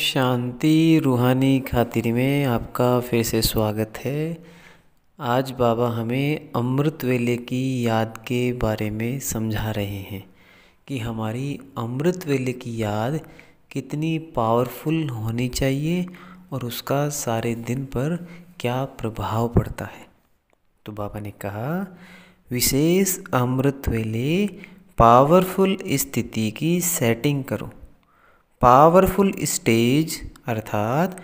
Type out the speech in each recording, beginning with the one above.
शांति रूहानी खातिर में आपका फिर से स्वागत है आज बाबा हमें अमृत वेले की याद के बारे में समझा रहे हैं कि हमारी अमृत वेले की याद कितनी पावरफुल होनी चाहिए और उसका सारे दिन पर क्या प्रभाव पड़ता है तो बाबा ने कहा विशेष अमृत वेले पावरफुल स्थिति की सेटिंग करो पावरफुल स्टेज अर्थात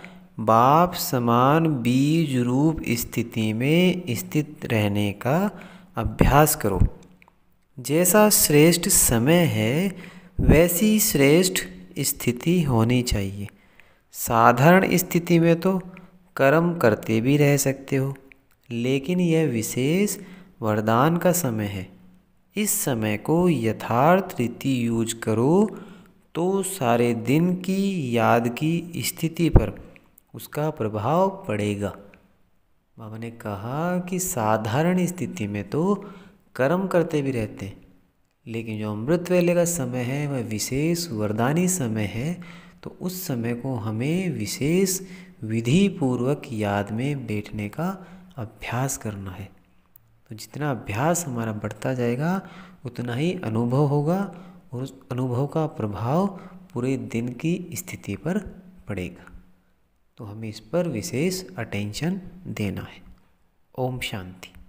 बाप समान बीज रूप स्थिति में स्थित रहने का अभ्यास करो जैसा श्रेष्ठ समय है वैसी श्रेष्ठ स्थिति होनी चाहिए साधारण स्थिति में तो कर्म करते भी रह सकते हो लेकिन यह विशेष वरदान का समय है इस समय को यथार्थ रीति यूज करो तो सारे दिन की याद की स्थिति पर उसका प्रभाव पड़ेगा बाबा ने कहा कि साधारण स्थिति में तो कर्म करते भी रहते हैं लेकिन जो अमृत वेले का समय है वह विशेष वरदानी समय है तो उस समय को हमें विशेष विधि पूर्वक याद में बैठने का अभ्यास करना है तो जितना अभ्यास हमारा बढ़ता जाएगा उतना ही अनुभव होगा और उस अनुभव का प्रभाव पूरे दिन की स्थिति पर पड़ेगा तो हमें इस पर विशेष अटेंशन देना है ओम शांति